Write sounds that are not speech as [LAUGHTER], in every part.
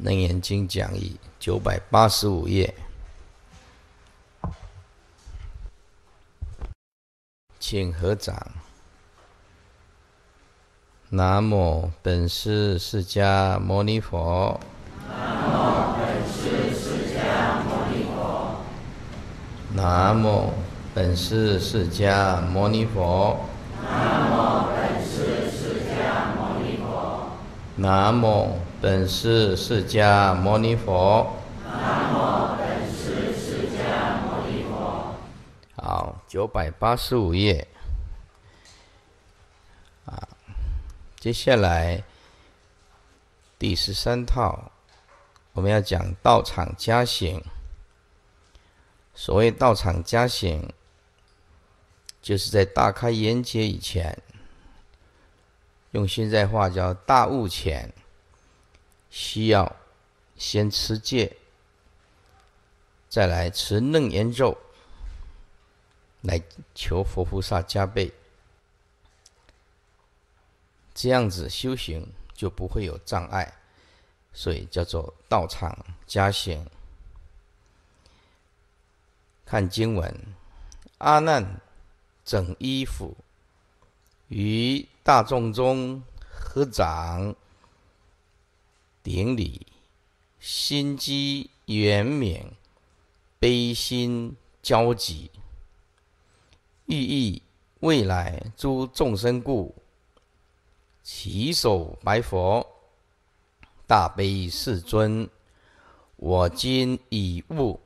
《楞严经》讲义九百八十五页，请合掌。南无本师释迦牟尼佛。南无本师释迦牟尼佛。南无本师释迦牟尼佛。南无本师释迦牟尼佛。南无。本师释迦牟尼佛，南无本师释迦牟尼佛。好，九百八十五页。啊，接下来第十三套，我们要讲道场加行。所谓道场加行，就是在大开眼界以前，用现在话叫大悟前。需要先吃戒，再来吃嫩盐肉，来求佛菩萨加倍。这样子修行就不会有障碍，所以叫做道场加行。看经文，阿难整衣服，于大众中合掌。顶礼，心机圆明，悲心交集，欲意未来诸众生故，起手白佛：大悲世尊，我今已悟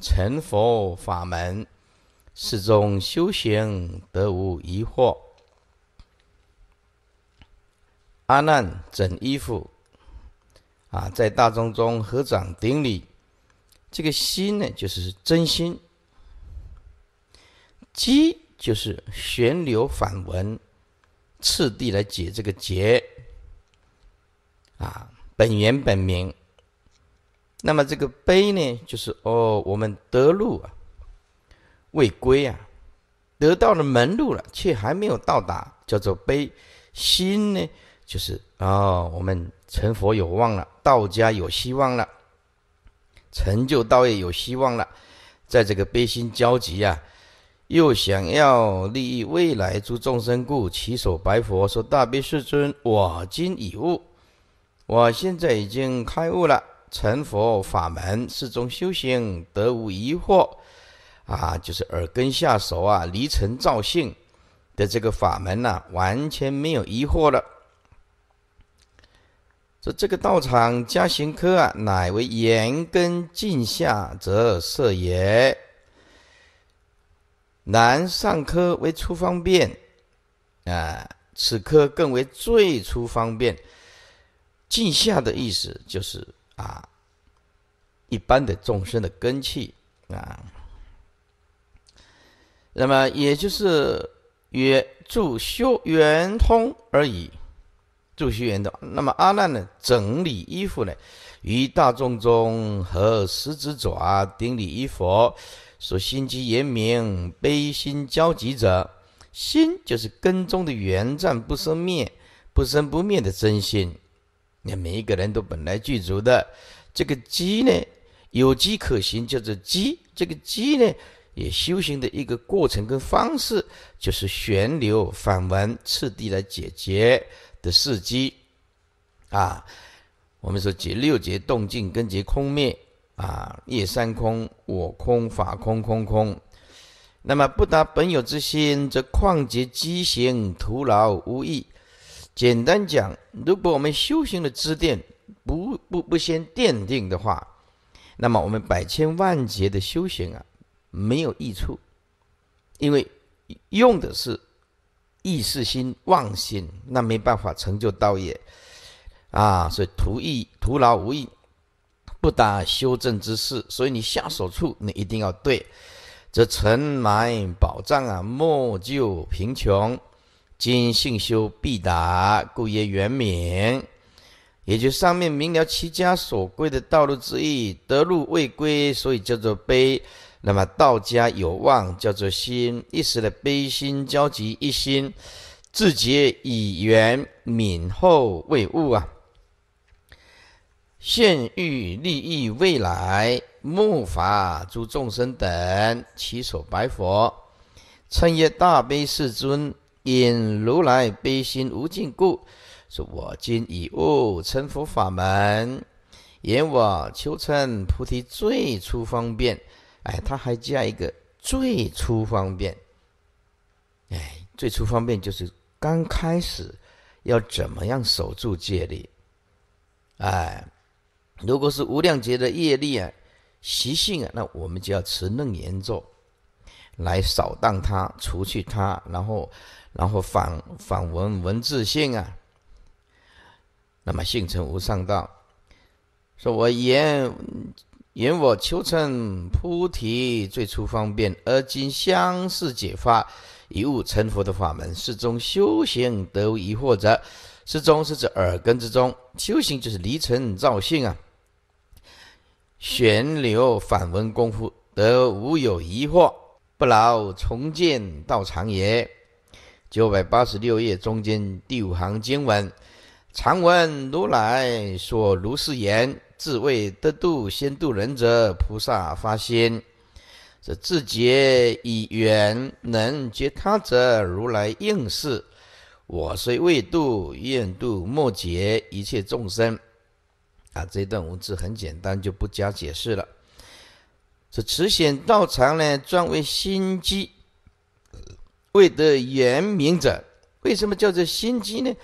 成佛法门，世中修行得无疑惑。阿难整衣服。啊，在大众中合掌顶礼，这个心呢就是真心，机就是旋流反文，次第来解这个结。啊，本源本名。那么这个悲呢，就是哦，我们得路啊，未归啊，得到了门路了，却还没有到达，叫做悲。心呢，就是哦，我们。成佛有望了，道家有希望了，成就道业有希望了，在这个悲心焦急啊，又想要利益未来诸众生故，起手白佛说：“大悲世尊，我今已悟，我现在已经开悟了，成佛法门，四种修行得无疑惑啊，就是耳根下手啊，离尘造性的这个法门呐，完全没有疑惑了。”说这个道场加行科啊，乃为言根尽下则色也。南上科为初方便，啊，此科更为最初方便。尽下的意思就是啊，一般的众生的根气啊，那么也就是曰助修圆通而已。住学严的，那么阿难呢？整理衣服呢？于大众中和十指爪顶礼一佛，说心机严明，悲心焦急者，心就是根中的源，湛，不生灭，不生不灭的真心。那每一个人都本来具足的，这个机呢？有机可行，叫做机。这个机呢，也修行的一个过程跟方式，就是旋流反闻次第来解决。的四机啊，我们说结六结动静根结空灭啊，业三空、我空、法空、空空。那么不达本有之心，则旷劫修行徒劳无益。简单讲，如果我们修行的支点不不不先奠定的话，那么我们百千万劫的修行啊，没有益处，因为用的是。意是心忘心，那没办法成就道业，啊，所以徒意徒劳无益，不达修正之事。所以你下手处，你一定要对，则尘埋宝藏啊，莫救贫穷，今信修必达，故曰圆明。也就上面明了其家所归的道路之意，得路未归，所以叫做悲。那么道家有望叫做心一时的悲心交集，一心，自觉以缘敏后为物啊，现欲利益未来，目法诸众生等其所白佛，称曰大悲世尊，因如来悲心无尽故，说我今以悟成佛法门，言我求称菩提最初方便。哎，他还加一个最初方便。哎，最初方便就是刚开始要怎么样守住戒律，哎，如果是无量劫的业力啊、习性啊，那我们就要持楞严咒来扫荡它、除去它，然后然后反反闻文字性啊，那么性成无上道，说我言。言我求成菩提，最初方便，而今相示解法，以悟成佛的法门。世中修行得疑惑者，世中是指耳根之中，修行就是离尘造性啊。玄流反闻功夫，得无有疑惑，不劳从见道长也。九百八十六页中间第五行经文，常闻如来所如是言。自为得度，先度人者，菩萨发心；这自结以缘，能结他者，如来应是。我虽未度，愿度末劫一切众生。啊，这段文字很简单，就不加解释了。这慈显道藏呢，专为心机未得圆明者。为什么叫做心机呢？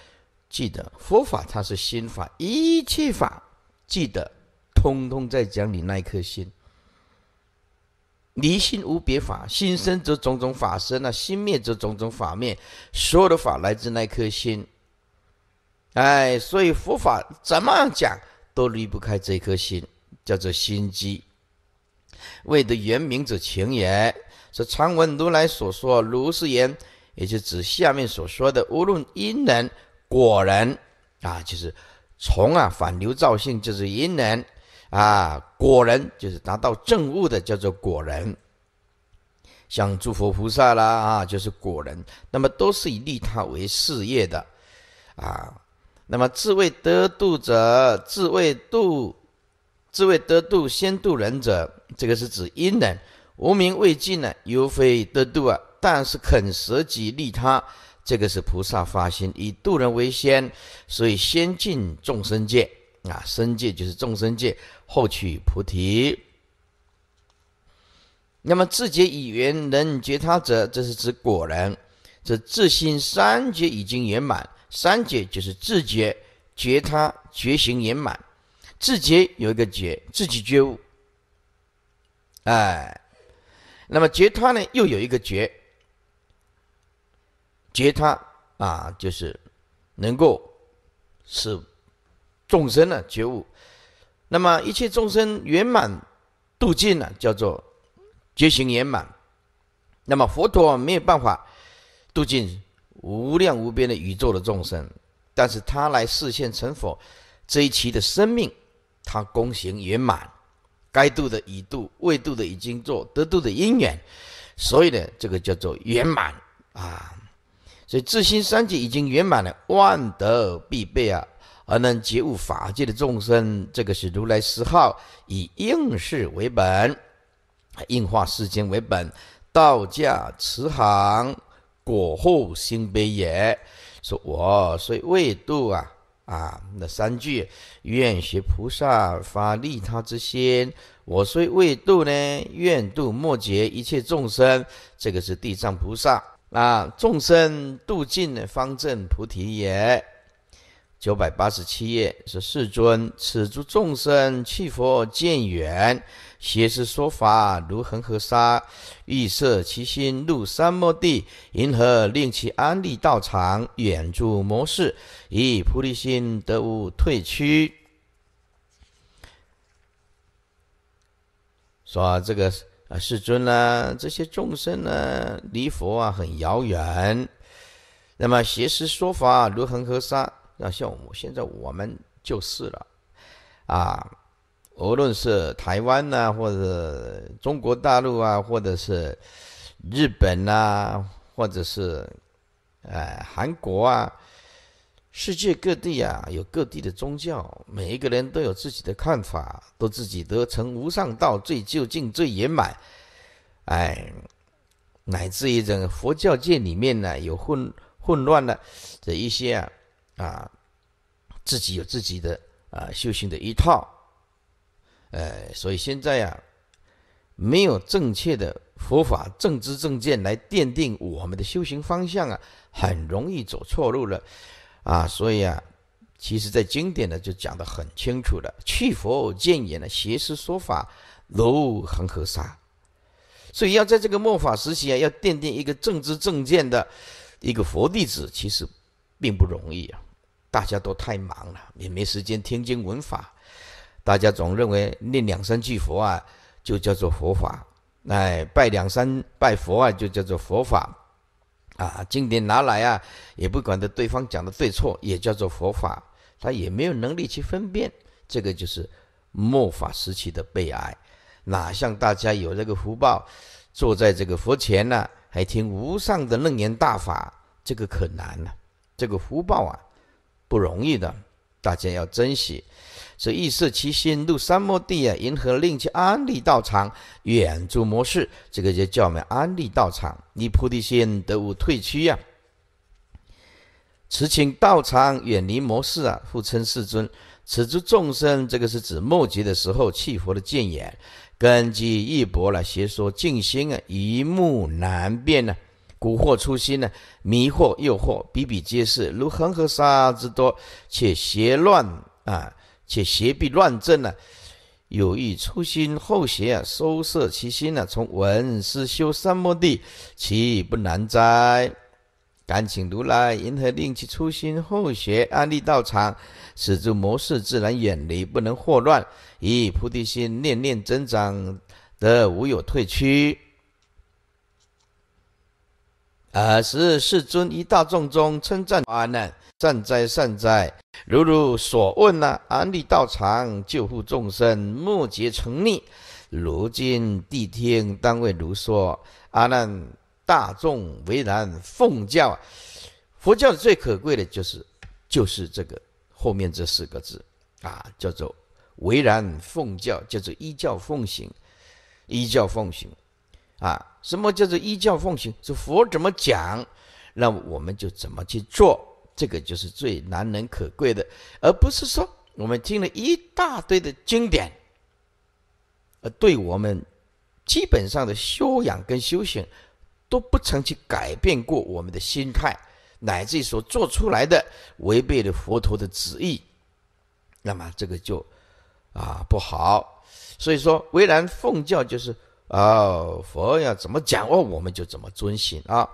记得佛法它是心法，一切法。记得，通通在讲你那一颗心。离心无别法，心生则种种法生啊，心灭则种种法灭。所有的法来自那颗心。哎，所以佛法怎么样讲都离不开这颗心，叫做心机。为的原名者情也，是常闻如来所说如是言，也就指下面所说的，无论因人果人啊，就是。从啊，反流造性就是因人啊，果人就是达到正悟的叫做果人，像诸佛菩萨啦啊，就是果人，那么都是以利他为事业的啊。那么自为得度者，自为度，自为得度先度人者，这个是指因人无名未尽呢，犹非得度啊，但是肯舍己利他。这个是菩萨发心，以度人为先，所以先进众生界啊，生界就是众生界，后取菩提。那么自觉以圆，能觉他者，这是指果人，这自心三觉已经圆满，三觉就是自觉、觉他、觉行圆满。自觉有一个觉，自己觉悟。哎，那么觉他呢，又有一个觉。觉他啊，就是能够使众生呢觉悟。那么一切众生圆满度尽呢，叫做觉行圆满。那么佛陀没有办法度尽无量无边的宇宙的众生，但是他来实现成佛这一期的生命，他功行圆满，该度的已度，未度的已经做得度的因缘，所以呢，这个叫做圆满啊。这自心三界已经圆满了，万德必备啊，而能觉悟法界的众生，这个是如来十号，以应世为本，应化世间为本，道家慈航，果护心悲也。说我虽未度啊，啊，那三句愿学菩萨发利他之心，我虽未度呢，愿度末劫一切众生，这个是地藏菩萨。那众生度尽，方正菩提也。九百八十七页是世尊，此诸众生弃佛渐远，邪是说法如恒河沙，欲摄其心入三摩地，银河令其安立道场，远住魔事，以菩提心得无退屈？说这个。啊，世尊呢，这些众生呢，离佛啊很遥远。那么，学师说法如恒河沙，那像我，们现在我们就是了。啊，无论是台湾呐，或者中国大陆啊，或者是日本呐，或者是呃韩国啊。世界各地啊，有各地的宗教，每一个人都有自己的看法，都自己得成无上道最究竟最圆满。哎，乃至于这个佛教界里面呢，有混混乱的这一些啊啊，自己有自己的啊修行的一套。呃，所以现在呀，没有正确的佛法正知正见来奠定我们的修行方向啊，很容易走错路了。啊，所以啊，其实在经典呢就讲得很清楚了，去佛见言呢邪师说法如恒河沙，所以要在这个末法时期啊，要奠定一个正知正见的一个佛弟子，其实并不容易啊，大家都太忙了，也没时间听经闻法，大家总认为念两三句佛啊就叫做佛法，哎，拜两三拜佛啊就叫做佛法。啊，经典拿来啊，也不管的对方讲的对错，也叫做佛法，他也没有能力去分辨，这个就是末法时期的悲哀，哪像大家有这个福报，坐在这个佛前呢，还听无上的楞严大法，这个可难了，这个福报啊不容易的，大家要珍惜。则意舍其心，入三摩地啊！迎合令其安立道场，远诸魔事？这个就叫我们安立道场，你菩提心得无退屈啊！此请道场远离魔事啊！复称世尊，此诸众生，这个是指末劫的时候弃佛的谏言，根据异博了邪说，静心啊，一目难辨呢，蛊惑初心呢，迷惑诱惑，比比皆是，如恒河沙之多，且邪乱啊！且邪必乱正呢？有意初心后邪啊，收摄其心呢？从闻思修三摩地，岂不难哉？敢请如来，如何令其初心后邪安立道场，使诸魔事自然远离，不能惑乱？以菩提心念念增长，得无有退屈。啊！是世尊一大众中称赞阿难。善哉善哉！如汝所问呐，安利道场，救护众生，莫结成逆。如今谛听，当为如说。阿难大众为然，奉教。佛教最可贵的就是，就是这个后面这四个字啊，叫做为然奉教，叫做依教奉行，依教奉行。啊，什么叫做依教奉行？是佛怎么讲，那我们就怎么去做。这个就是最难能可贵的，而不是说我们听了一大堆的经典，而对我们基本上的修养跟修行都不曾去改变过我们的心态，乃至于所做出来的违背了佛陀的旨意，那么这个就啊不好。所以说，为然奉教就是哦佛要怎么讲哦我们就怎么遵循啊。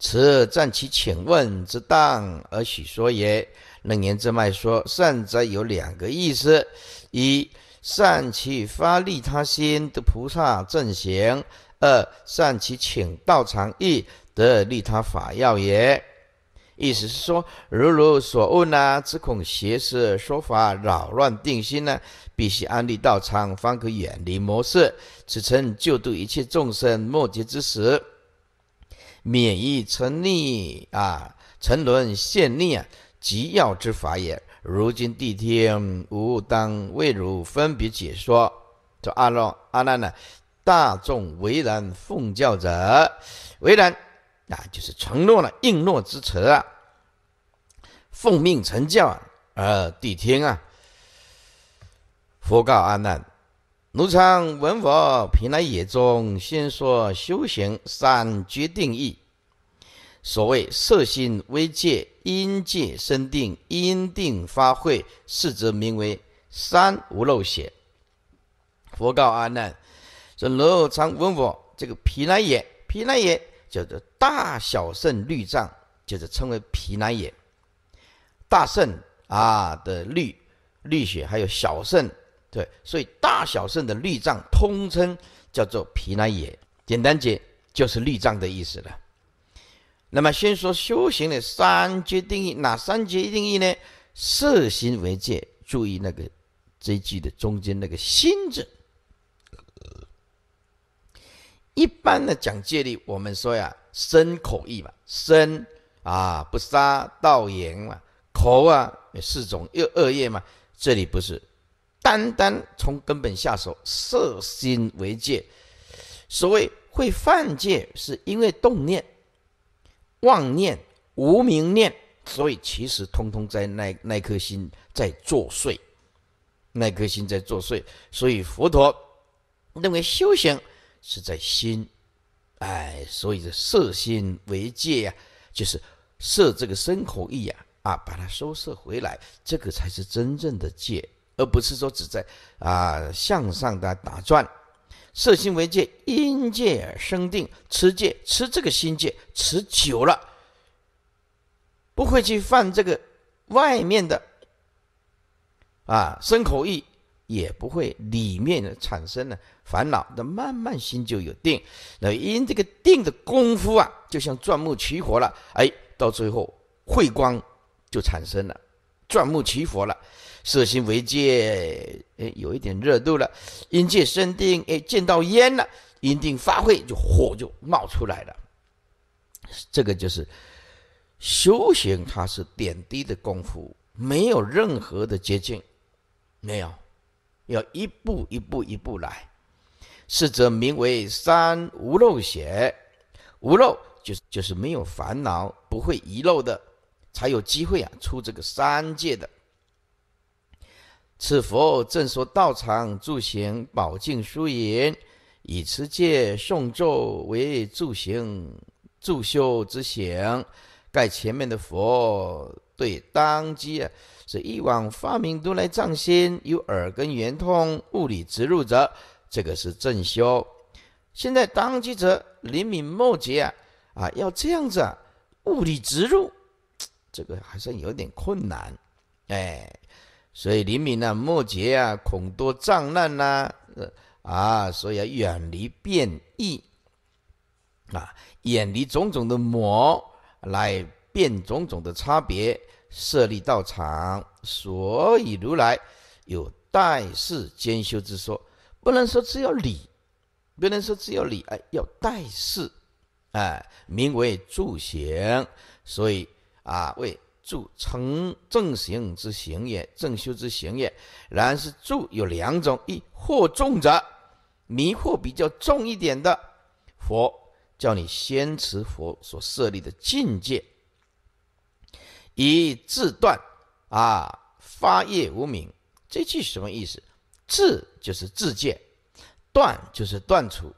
此暂其请问之当而许说也。楞严之脉说善哉有两个意思：一善其发利他心的菩萨正行；二善其请道场意得利他法要也。意思是说，如如所问啊，只恐邪思说法扰乱定心呢，必须安立道场，方可远离魔事。此称救度一切众生末劫之时。免于成逆啊，沉沦陷溺啊，极要之法也。如今谛听，吾当为汝分别解说。说阿耨阿难呢？大众为然奉教者，为然啊，就是承诺了应诺之词啊。奉命成教啊，而谛听啊，佛告阿难。奴常闻我毗来也中先说修行三决定义，所谓色心微界，因界生定，因定发慧，四则名为三无漏血。佛告阿难：说奴常闻我这个皮来也，皮来也叫做大小圣律藏，就是称为皮来也。大圣啊的律律学，还有小圣。对，所以大小圣的律藏通称叫做毗那耶，简单解就是律藏的意思了。那么先说修行的三界定义，哪三界定义呢？色心为界，注意那个这句的中间那个心字。一般的讲戒律，我们说呀，身口意嘛，身啊不杀盗淫嘛，口啊四种又恶业嘛，这里不是。单单从根本下手，色心为戒。所谓会犯戒，是因为动念、妄念、无明念，所以其实通通在那那颗心在作祟，那颗心在作祟。所以佛陀认为修行是在心，哎，所以这色心为戒呀，就是色这个身口意呀，啊，把它收摄回来，这个才是真正的戒。而不是说只在啊向上的打转，色心为戒，因戒生定，持戒持这个心戒持久了，不会去犯这个外面的啊生口意，也不会里面产生了烦恼，那慢慢心就有定，那因这个定的功夫啊，就像钻木取火了，哎，到最后慧光就产生了，钻木取火了。色心为戒，哎，有一点热度了；阴界生定，哎，见到烟了，阴定发挥，就火就冒出来了。这个就是修行，它是点滴的功夫，没有任何的捷径，没有，要一步一步一步来。是者名为三无漏学，无漏就是就是没有烦恼，不会遗漏的，才有机会啊出这个三界的。此佛正说道场住行宝净殊严，以此戒诵咒为住行住修之行，盖前面的佛对当机啊，是以往发明都来藏心，有耳根圆通物理植入者，这个是正修。现在当机者灵敏莫及啊啊，要这样子啊，物理植入，这个还算有点困难，哎。所以灵敏啊，末劫啊，恐多障难呐，啊，所以要远离变异，啊，远离种种的魔，来变种种的差别，设立道场。所以如来有待世兼修之说，不能说只有理，不能说只有理，哎，要待世，哎，名为助行。所以啊，为。住成正行之行也，正修之行也。然，是住有两种，一惑重者，迷惑比较重一点的佛，叫你先持佛所设立的境界，以自断啊，发业无明。这句什么意思？自就是自见，断就是断除。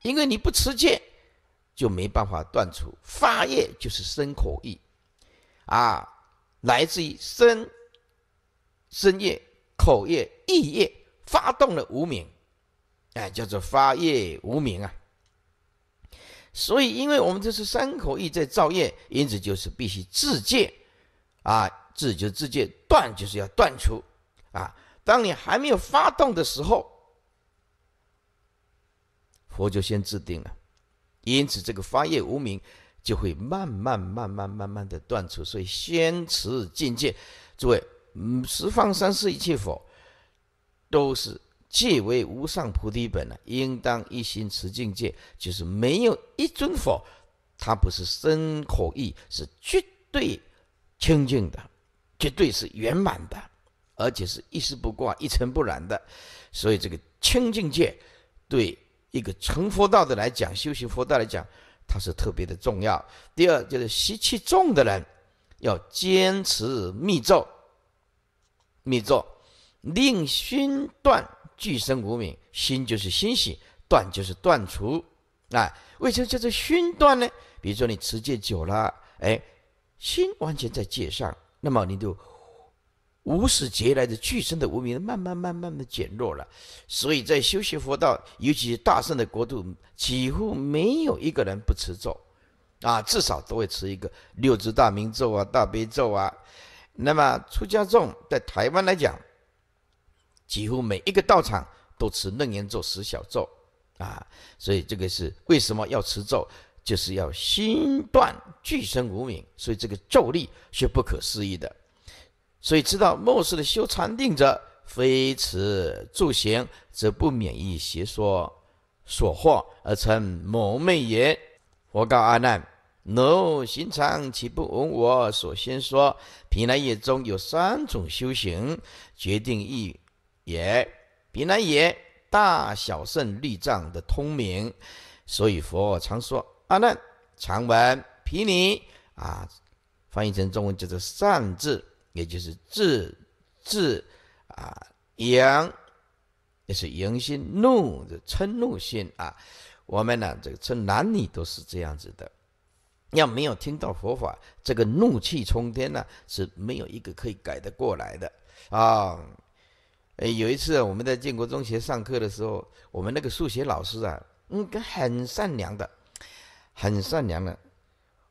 因为你不持戒，就没办法断除。发业就是生口意，啊，来自于身、身业、口业、意业，发动了无明，哎，叫做发业无明啊。所以，因为我们这是三口意在造业，因此就是必须自戒，啊，自就自戒，断就是要断除，啊，当你还没有发动的时候，佛就先自定了，因此这个发业无名就会慢慢、慢慢、慢慢的断除，所以先持境界。诸位，十方三世一切佛，都是皆为无上菩提本啊！应当一心持境界，就是没有一尊佛，他不是身口意是绝对清净的，绝对是圆满的，而且是一丝不挂、一尘不染的。所以这个清净界，对一个成佛道的来讲，修行佛道来讲。它是特别的重要。第二，就是习气重的人，要坚持密咒、密咒，令心断俱生无明。心就是心喜，断就是断除。啊，为什么叫做熏断呢？比如说你持戒久了，哎，心完全在戒上，那么你就。无始劫来的俱生的无明慢慢慢慢的减弱了，所以在修习佛道，尤其是大圣的国度，几乎没有一个人不吃咒，啊，至少都会吃一个六字大明咒啊、大悲咒啊。那么出家众在台湾来讲，几乎每一个道场都吃楞严咒、十小咒啊，所以这个是为什么要吃咒，就是要心断俱生无明，所以这个咒力是不可思议的。所以知道末世的修禅定者，非持住行，则不免于邪说所惑而成魔昧也。佛告阿难：no, 行常岂不闻我所先说，毗蓝夜中有三种修行决定意也。毗蓝耶大小胜律藏的通明，所以佛常说阿难常闻毗尼啊，翻译成中文叫做善智。也就是自，自啊，阳，也是迎心怒，的嗔怒心啊。我们呢，这个称男女都是这样子的。要没有听到佛法，这个怒气冲天呢，是没有一个可以改得过来的啊。诶，有一次我们在建国中学上课的时候，我们那个数学老师啊，应该很善良的，很善良的。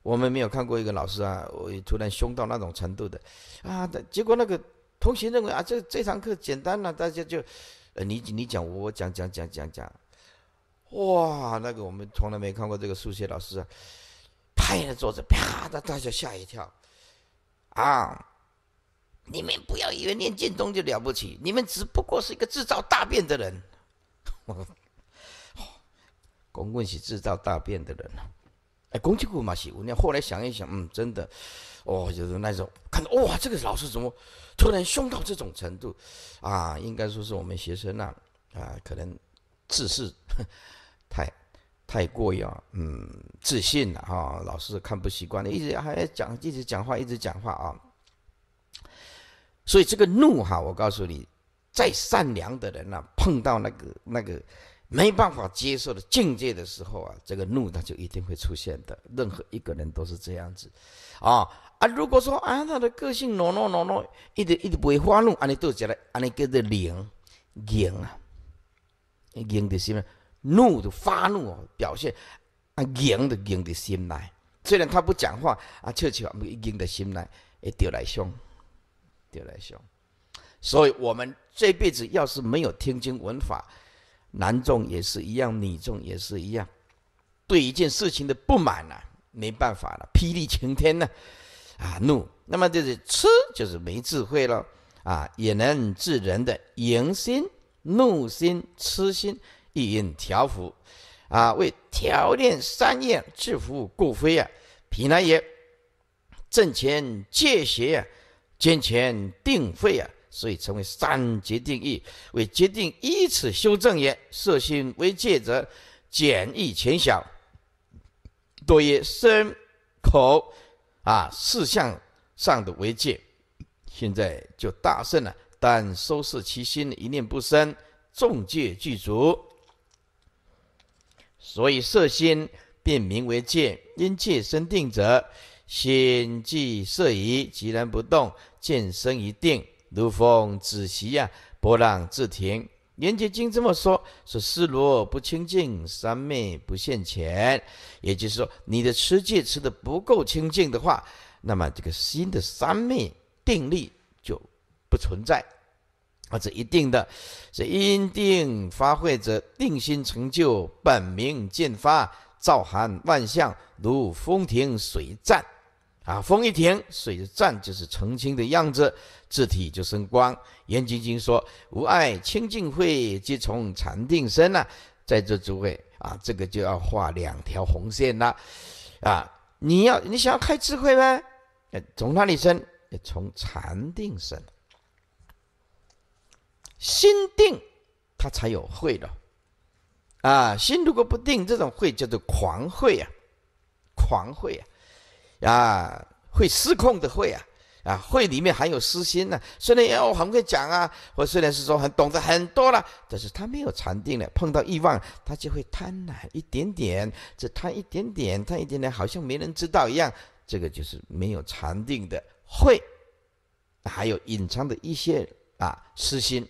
我们没有看过一个老师啊，我突然凶到那种程度的，啊！结果那个同学认为啊，这这堂课简单了，大家就，呃，你你讲，我我讲讲讲讲讲，哇！那个我们从来没看过这个数学老师，啊，拍了桌子，啪！的，大家吓一跳，啊！你们不要以为练剑宗就了不起，你们只不过是一个制造大便的人，我，[LAUGHS] 光棍是制造大便的人攻击过嘛？起，我那后来想一想，嗯，真的，哦，就是那时候看到哇，这个老师怎么突然凶到这种程度？啊，应该说是我们学生啊，啊，可能自恃 [LAUGHS] 太太过要，嗯，自信了哈，老师看不习惯，一直还讲，一直讲话，一直讲话啊。所以这个怒哈，我告诉你，再善良的人呐，碰到那个那个。没办法接受的境界的时候啊，这个怒他就一定会出现的。任何一个人都是这样子，啊啊！如果说啊，他的个性恼怒恼怒，一直一直不会发怒，安尼多起来，安尼叫做“灵灵啊。灵的心啊，怒的发怒表现，啊，灵的灵的心来。虽然他不讲话啊，悄悄灵的心来也掉来凶，掉来凶。所以我们这辈子要是没有听经闻法，男众也是一样，女众也是一样。对一件事情的不满呢，没办法了。霹雳晴天呢，啊怒，那么就是痴，就是没智慧了。啊，也能治人的，淫心、怒心、痴心，意应调伏。啊，为调练三业制服故非呀，贫男也，挣钱戒邪呀，捐钱定费呀。所以称为三决定义，为决定依此修正也。色心为界者，简易浅小，多于身口啊四相上的为界。现在就大胜了，但收拾其心，一念不生，众戒具足。所以色心便名为界，因戒生定者，心即色已，即然不动，见生一定。如风止息呀，波浪自停。《缘觉经》这么说：“说思罗不清净，三昧不现前。”也就是说，你的吃戒吃的不够清净的话，那么这个心的三昧定力就不存在啊，这一定的。是因定发挥者，定心成就，本明见发，照含万象，如风停水暂。啊，风一停，水暂就是澄清的样子。字体就生光。严金晶说：“无碍清净慧，即从禅定生呐，在座诸位啊，这个就要画两条红线了。啊，你要你想要开智慧吗？从哪里生？从禅定生。心定，它才有慧的。啊，心如果不定，这种慧叫做狂慧啊，狂慧啊，啊，会失控的慧啊。啊，会里面含有私心呢。虽然要很会讲啊，或虽然是说很懂得很多了，但是他没有禅定了，碰到欲望他就会贪婪一点点，只贪一点点，贪一点点，好像没人知道一样。这个就是没有禅定的会，还有隐藏的一些啊私心。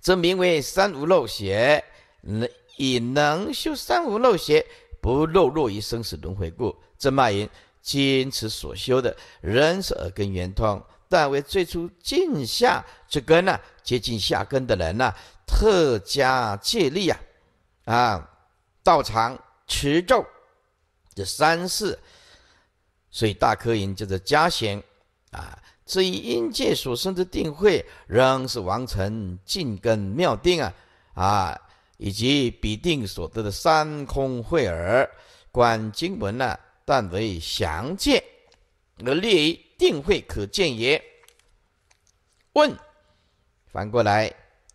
则名为三无漏邪，能以能修三无漏邪，不漏落于生死轮回故。这骂云。坚持所修的人是耳根圆通，但为最初进下之根呢？接近下根的人呢，特加借力啊！啊，道场持咒这三事，所以大科研叫做加行啊。至于阴界所生的定慧，仍是王成进根妙定啊啊，以及彼定所得的三空慧耳观经文呢？但为详见，而列于定会可见也。问：反过来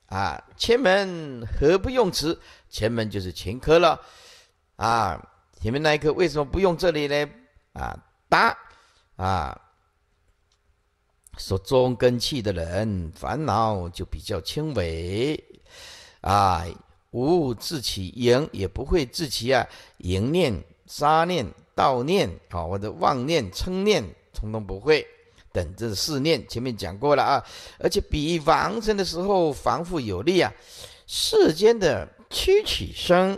啊，前门何不用此？前门就是前科了。啊，前面那一科为什么不用这里呢？啊，答：啊，说中根气的人，烦恼就比较轻微。啊，无自欺，淫也不会自欺啊，盈念、杀念。悼念啊，或者妄念、嗔念、通通不会等这四念，前面讲过了啊。而且比凡生的时候，防护有力啊。世间的屈曲声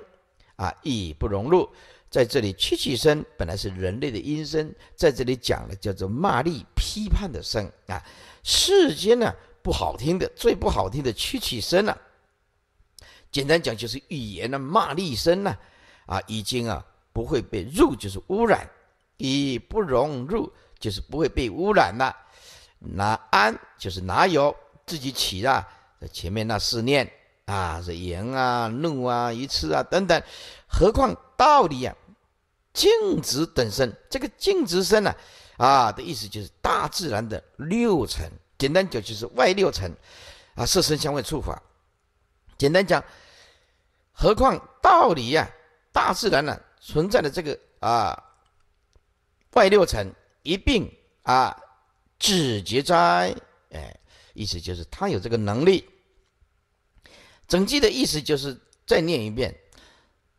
啊，亦不融入在这里。屈曲声本来是人类的音声，在这里讲了，叫做骂力批判的声啊。世间呢不好听的，最不好听的屈曲声了。简单讲就是语言的骂力声呢，啊，已经啊。不会被入就是污染，以不容入就是不会被污染了。那安就是拿有自己起的，前面那四念啊，这言啊、怒啊、一次啊等等，何况道理呀？静止等身，这个静止身呢？啊的意思就是大自然的六层，简单讲就是外六层啊，色身相位触法。简单讲，何况道理呀？大自然呢？存在的这个啊，外六尘一并啊止结斋，哎，意思就是他有这个能力。整句的意思就是再念一遍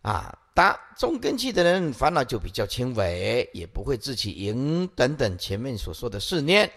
啊，答中根器的人烦恼就比较轻微，也不会自己赢等等前面所说的四念，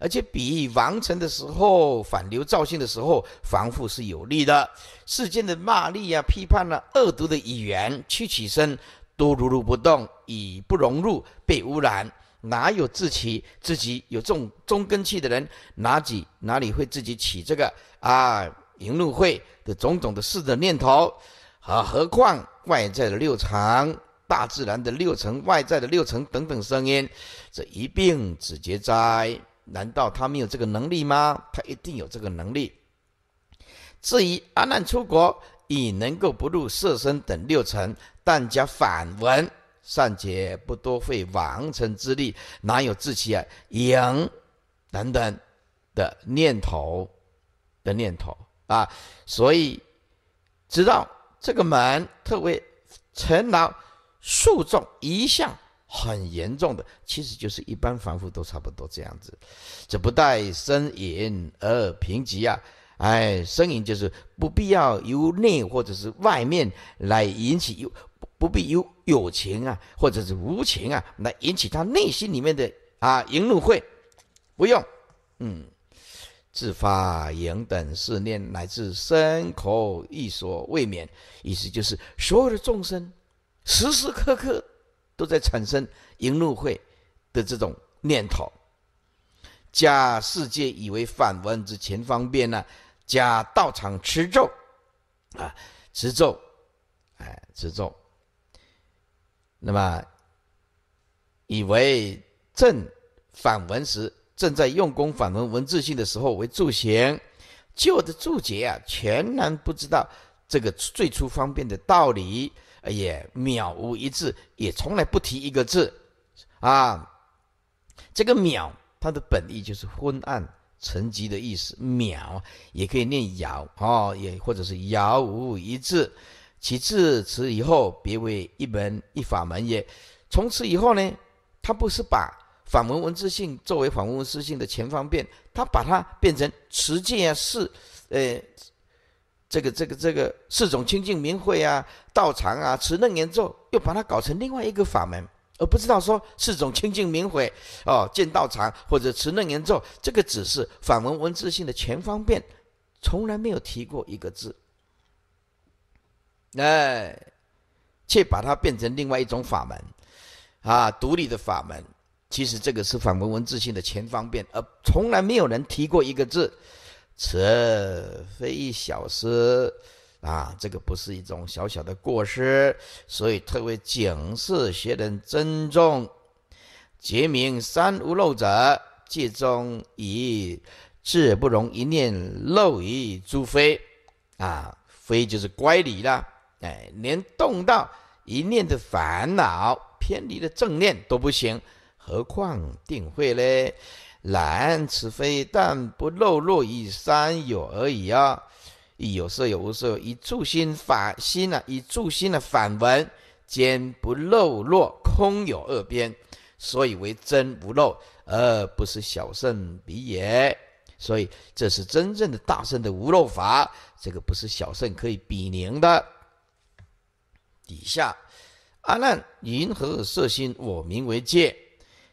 而且比喻完成的时候，反流造性的时候，防护是有利的。世间的骂力啊、批判啊、恶毒的语言去起身。都如如不动，已不融入，被污染，哪有自己？自己有这种中根气的人，哪几哪里会自己起这个啊？淫路会的种种的事的念头，何何况外在的六层、大自然的六层、外在的六层等等声音，这一并止结哉？难道他没有这个能力吗？他一定有这个能力。至于阿难出国。以能够不入色身等六尘，但加反闻，善解不多费王臣之力，哪有志气啊？赢，等等的念头，的念头啊！所以知道这个门特为尘劳树众一向很严重的，其实就是一般凡夫都差不多这样子，这不待深引而平瘠啊。哎，呻吟就是不必要由内或者是外面来引起，不不必由友情啊或者是无情啊来引起他内心里面的啊淫怒会，不用，嗯，自发淫等是念乃至身口意所未免，意思就是所有的众生时时刻刻都在产生淫怒会的这种念头。假世界以为反闻之前方便呢？假到场持咒，啊，持咒，哎，持咒。那么，以为正反文时正在用功反文文字性的时候为注行，旧的注解啊，全然不知道这个最初方便的道理，也渺无一字，也从来不提一个字。啊，这个渺，它的本意就是昏暗。沉集的意思，渺也可以念杳啊，也或者是杳无一字。其至此以后，别为一门一法门也。从此以后呢，他不是把反文文字性作为反文文字性的前方便，他把它变成持戒啊、是呃这个这个这个四种清净明慧啊、道场啊、持楞严咒，又把它搞成另外一个法门。而不知道说四种清净明慧哦，见道场或者持楞严咒，这个只是反文文字性的前方便，从来没有提过一个字，哎，却把它变成另外一种法门，啊，独立的法门。其实这个是反文文字性的前方便，而从来没有人提过一个字，此非一小事。啊，这个不是一种小小的过失，所以特为警示学人尊重。结明三无漏者，戒中以智不容一念漏于诸非啊，非就是乖离了。哎，连动到一念的烦恼偏离了正念都不行，何况定慧嘞？然此非但不漏落于三有而已啊。亦有色有无色，以住心法心啊，以住心的反闻，兼不漏落，空有二边，所以为真无漏，而不是小圣比也。所以这是真正的大圣的无漏法，这个不是小圣可以比拟的。底下，阿难，云何色心我名为戒，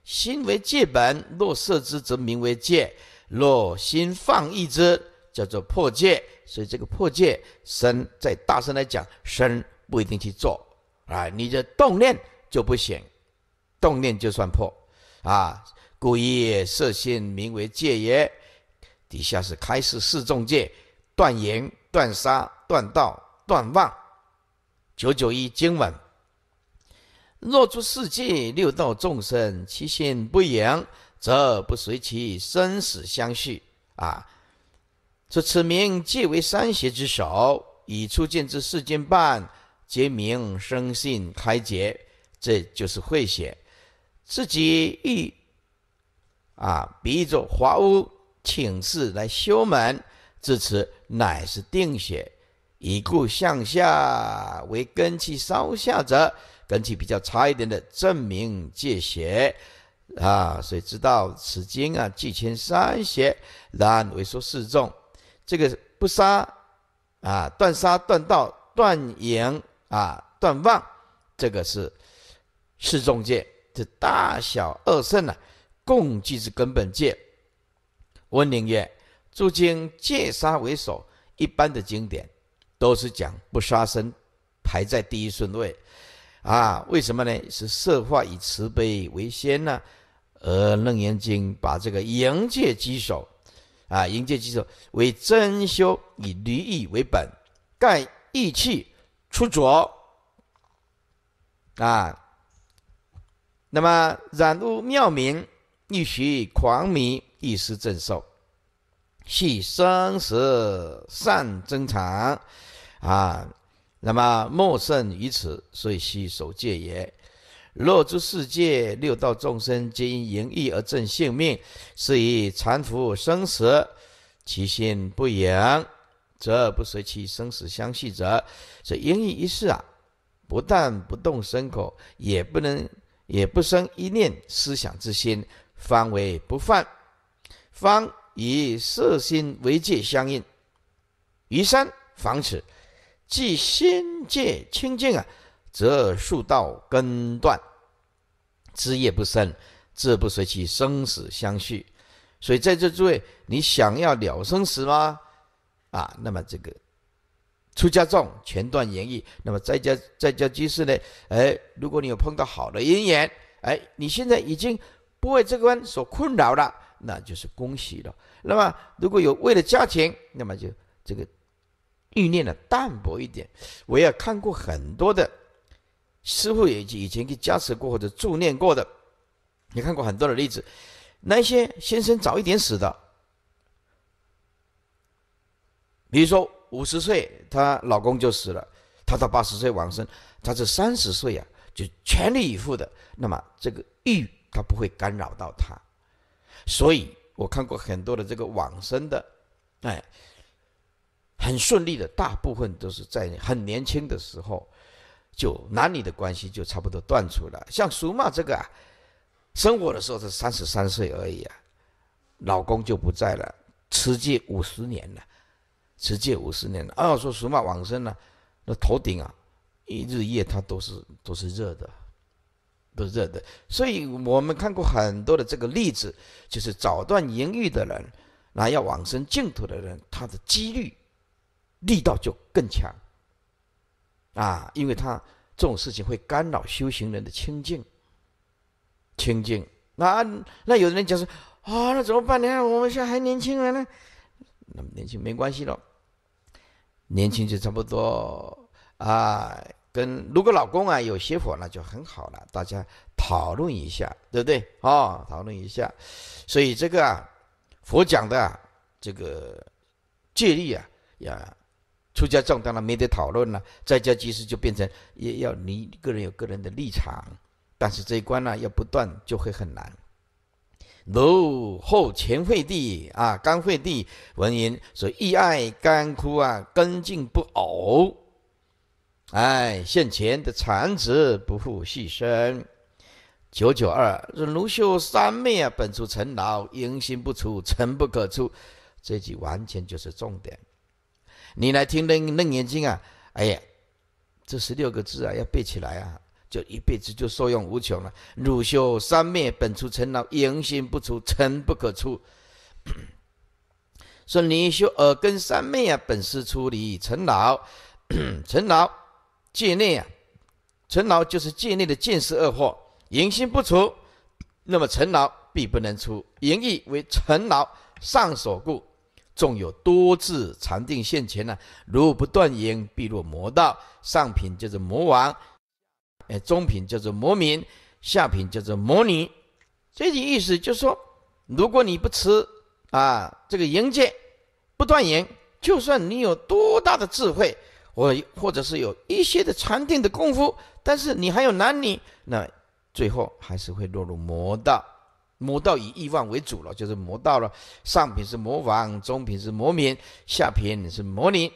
心为戒本，若色之则名为戒，若心放逸之。叫做破戒，所以这个破戒身，在大声来讲，身不一定去做啊，你的动念就不行，动念就算破啊。故以色心名为戒也。底下是开示四众戒：断言、断杀、断道、断妄。九九一经文：若诸世界六道众生，其心不淫，则不随其生死相续啊。说此名皆为三邪之首，以初见之四经半，皆名生性开解，这就是会邪。自己一啊，比作华屋请示来修门，至此乃是定邪。以故向下为根气稍下者，根气比较差一点的，正名戒邪啊。所以知道此经啊，既前三邪，然为说四众。这个不杀啊，断杀、断道断淫啊，断妄，这个是是众戒，这大小二圣呢，共计之根本戒。温陵曰：诸经戒杀为首，一般的经典都是讲不杀生，排在第一顺位。啊，为什么呢？是设化以慈悲为先呢？而楞严经把这个严戒稽首。啊，迎接基础为真修，以离意为本，盖意气出浊啊。那么染污妙明，欲虚狂迷，一时正受，系生死善增长啊。那么莫胜于此，所以系守戒也。若诸世界，六道众生皆因淫欲而正性命，是以残福生死，其心不养，则不随其生死相续者。这淫欲一事啊，不但不动身口，也不能也不生一念思想之心，方为不犯，方以色心为界相应。于三防此，即心界清净啊，则数道根断。枝叶不生，志不随其生死相续。所以在这诸位，你想要了生死吗？啊，那么这个出家众前段言绎，那么在家在家居士呢？哎，如果你有碰到好的因缘，哎，你现在已经不为这关所困扰了，那就是恭喜了。那么如果有为了家庭，那么就这个欲念呢淡薄一点。我也看过很多的。师傅也以前给加持过或者助念过的，你看过很多的例子，那些先生早一点死的，比如说五十岁她老公就死了，她到八十岁往生，她是三十岁啊，就全力以赴的，那么这个欲她不会干扰到她，所以我看过很多的这个往生的，哎，很顺利的，大部分都是在很年轻的时候。就男女的关系就差不多断除了。像属马这个，啊，生活的时候是三十三岁而已啊，老公就不在了，持戒五十年了，持戒五十年。了。二说属马往生呢，那头顶啊，一日夜它都是都是热的，都热的。所以我们看过很多的这个例子，就是早断淫欲的人，那要往生净土的人，他的几率力道就更强。啊，因为他这种事情会干扰修行人的清净、清净。那那有的人讲说啊，那怎么办呢？我们现在还年轻人呢，那么年轻没关系了，年轻就差不多啊。跟如果老公啊有邪火，那就很好了，大家讨论一下，对不对啊？讨论一下，所以这个啊，佛讲的这个戒律啊，呀。出家众当然没得讨论了，在家其实就变成也要你个人有个人的立场，但是这一关呢要不断就会很难。后前惠帝啊，甘惠帝闻言说：“一爱干枯啊，根茎不偶，哎，现前的残子不负细身。”九九二，任如秀三昧啊，本出尘劳，因心不出尘，不可出。这句完全就是重点。你来听楞楞严经啊！哎呀，这十六个字啊，要背起来啊，就一辈子就受用无穷了。汝修三昧，本出尘劳；淫心不除，尘不可出。[COUGHS] 说你修耳根三昧啊，本是出离尘劳，[COUGHS] 尘劳界内啊，尘劳就是界内的见识二惑。淫心不除，那么尘劳必不能出。淫意为尘劳上所固。纵有多智禅定现前呢，如不断言，必落魔道。上品叫做魔王，哎，中品叫做魔民，下品叫做魔女。这些意思就是说，如果你不吃啊这个淫戒，不断言，就算你有多大的智慧，或或者是有一些的禅定的功夫，但是你还有男女，那最后还是会落入魔道。魔道以欲望为主了，就是魔道了。上品是魔王，中品是魔民，下品是魔女。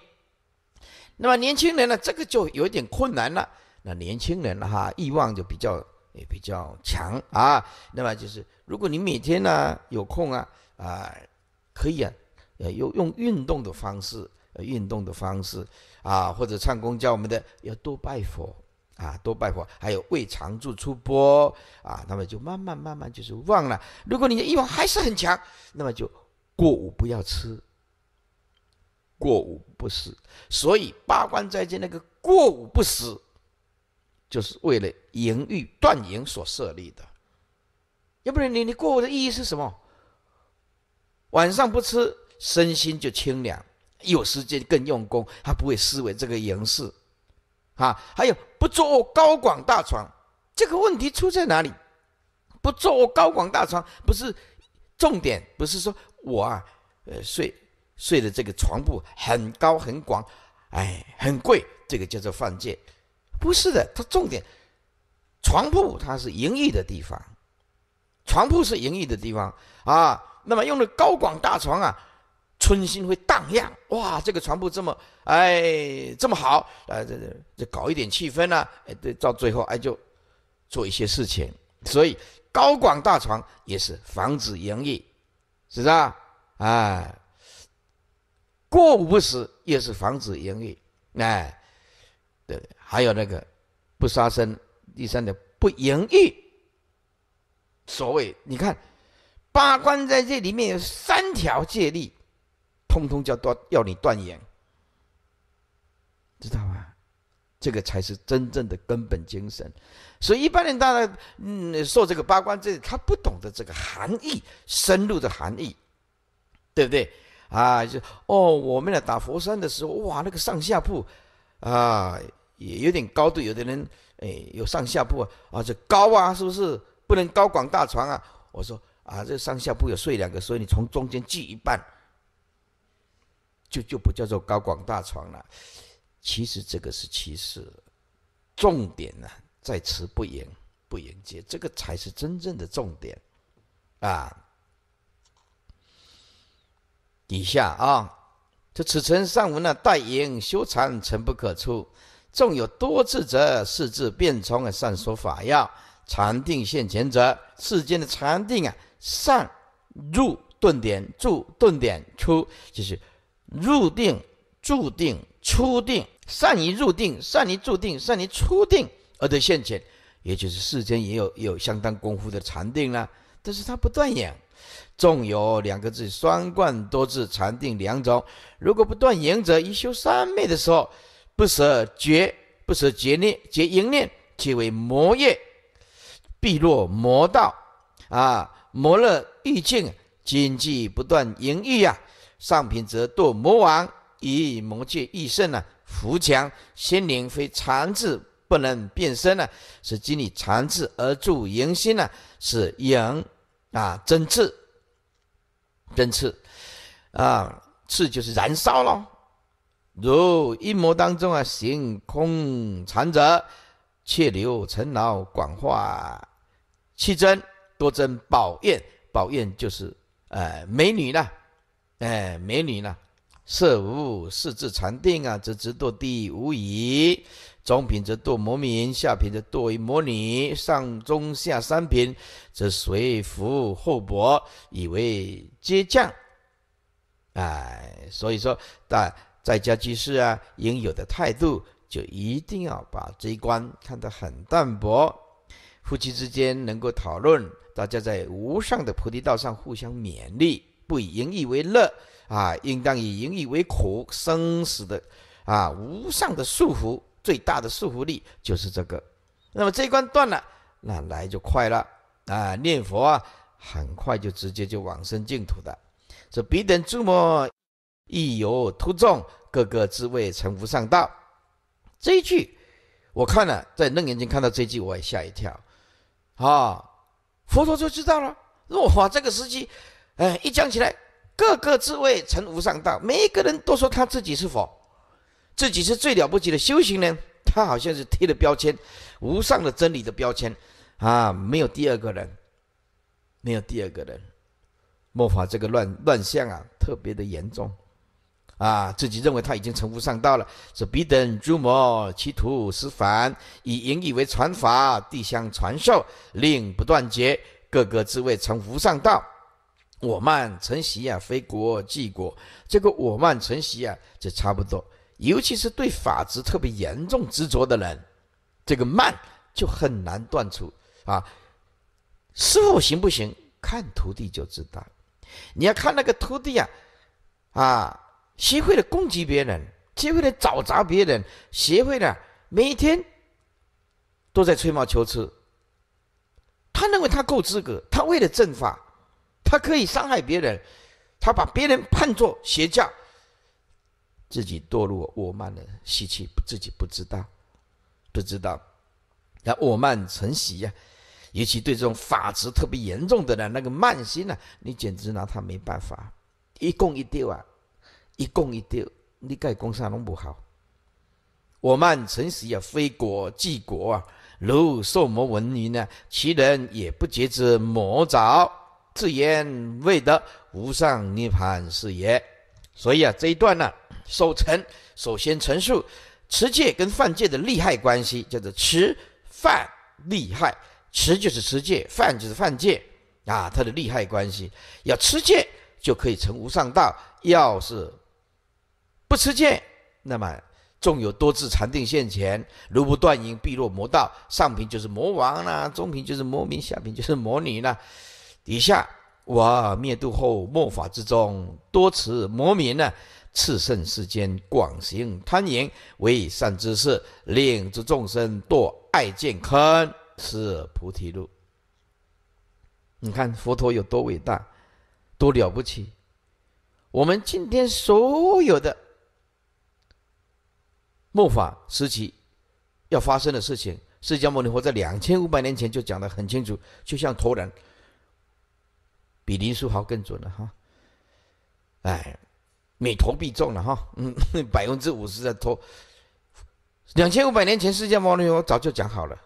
那么年轻人呢，这个就有点困难了。那年轻人哈，欲望就比较也比较强啊。那么就是，如果你每天呢有空啊，啊，可以啊，呃，用用运动的方式，运动的方式啊，或者唱功教我们的，要多拜佛。啊，多拜佛，还有未常住出波啊，那么就慢慢慢慢就是忘了。如果你的欲望还是很强，那么就过午不要吃，过午不食。所以八关斋戒那个过午不食，就是为了淫欲断淫所设立的。要不然你你过午的意义是什么？晚上不吃，身心就清凉，有时间更用功，他不会思维这个淫事啊。还有。不做高广大床，这个问题出在哪里？不做高广大床不是重点，不是说我啊，呃，睡睡的这个床铺很高很广，哎，很贵，这个叫做犯戒，不是的，它重点床铺它是淫利的地方，床铺是淫利的地方啊，那么用的高广大床啊。春心会荡漾哇！这个床铺这么哎这么好啊，这这这搞一点气氛呢哎，对，到最后哎就做一些事情，所以高广大床也是防止淫欲，是不是啊？哎，过午不食也是防止淫欲，哎，对，还有那个不杀生，第三点不淫欲。所谓你看，八关在这里面有三条戒律。通通叫断，要你断言，知道吗？这个才是真正的根本精神。所以一般人，当然，嗯，受这个八关这他不懂得这个含义，深入的含义，对不对？啊，就哦，我们来打佛山的时候，哇，那个上下铺啊，也有点高度，有的人哎，有上下铺啊，这高啊，是不是？不能高广大床啊。我说啊，这上下铺有睡两个，所以你从中间锯一半。就就不叫做高广大床了。其实这个是其实重点呢在此不言不言戒，这个才是真正的重点啊。底下啊，这此臣尚文呢，带言修禅，诚不可出。纵有多智者，是自便从而善说法要。禅定现前者，世间的禅定啊，善入顿点，住顿点出，就是。入定、注定、初定，善于入定、善于注定、善于初定而得现前，也就是世间也有有相当功夫的禅定啦。但是他不断言，纵有两个字、双冠多字禅定两种，如果不断言者，一修三昧的时候，不舍觉、不舍觉念、觉阴念，即为魔业，必落魔道啊！魔乐欲境，经济不断淫欲呀。上品则堕魔王以魔界异圣呢，扶强心灵非常智不能变身呢，是经历常智而助人心呢，是圆啊真智真智啊，智就是燃烧咯。如阴魔当中啊行空残者，却留尘劳广化气真多真宝焰，宝焰就是呃美女呢。哎，美女呢？色无四字禅定啊，则直堕地无疑；中品则堕魔民，下品则堕为魔女。上、中、下三品，则随福厚薄，以为阶降。哎，所以说，在在家居士啊，应有的态度，就一定要把这一关看得很淡薄。夫妻之间能够讨论，大家在无上的菩提道上互相勉励。不以淫欲为乐啊，应当以淫欲为苦。生死的啊，无上的束缚，最大的束缚力就是这个。那么这一关断了，那来就快了啊！念佛啊，很快就直接就往生净土的。这彼等诸魔亦有突众，个个自谓成无上道。这一句我看了，在楞严经看到这句，我也吓一跳啊！佛陀就知道了，若法这个时期。哎，一讲起来，个个自谓成无上道，每一个人都说他自己是佛，自己是最了不起的修行人。他好像是贴了标签，无上的真理的标签啊，没有第二个人，没有第二个人。末法这个乱乱象啊，特别的严重啊，自己认为他已经成无上道了，是彼等诸魔，其徒十凡，以引以为传法，地相传授，令不断绝，各个自谓成无上道。我慢、成习啊，非国、即国，这个我慢、成习啊，就差不多。尤其是对法执特别严重、执着的人，这个慢就很难断除啊。师傅行不行，看徒弟就知道。你要看那个徒弟啊，啊，学会了攻击别人，学会了找砸别人，学会了每一天都在吹毛求疵，他认为他够资格，他为了正法。他可以伤害别人，他把别人判作邪教，自己堕入我慢的习气，自己不知道，不知道，那我慢成习呀，尤其对这种法执特别严重的呢，那个慢心呢，你简直拿他没办法，一供一丢啊，一供一丢，你盖公上弄不好，我慢成习啊，非国果国，如受魔文于呢，其人也不觉知魔早。是言未得无上涅槃是也，所以啊，这一段呢，首陈首先陈述持戒跟犯戒的利害关系，叫做持犯利害。持就是持戒，犯就是犯戒啊，它的利害关系。要持戒就可以成无上道，要是不持戒，那么纵有多次禅定现前，如不断淫，必落魔道。上品就是魔王啦，中品就是魔民，下品就是魔女啦。底下，我灭度后末法之中，多持魔名呢，赐盛世间，广行贪淫，为善之事，令诸众生堕爱见坑，是菩提路。你看佛陀有多伟大，多了不起。我们今天所有的末法时期要发生的事情，释迦牟尼佛在两千五百年前就讲的很清楚，就像头人。比林书豪更准了哈！哎，美投必中了哈！[LAUGHS] 百分之五十的投，两千五百年前释迦牟尼佛早就讲好了，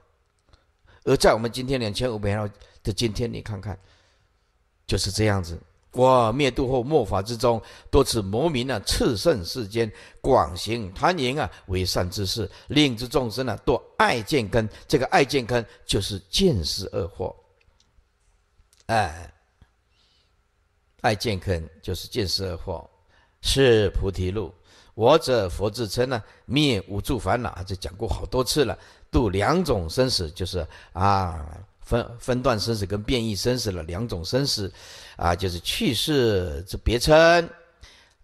而在我们今天两千五百年的今天，你看看，就是这样子。哇！灭度后，末法之中，多此魔民啊，炽盛世间，广行贪淫啊，为善之事，令之众生啊，多爱见根。这个爱见根就是见思恶货。哎。爱见肯就是见识而获，是菩提路。我者佛自称呢，灭无助烦恼，这讲过好多次了。度两种生死，就是啊，分分段生死跟变异生死了。两种生死，啊，就是去世这别称，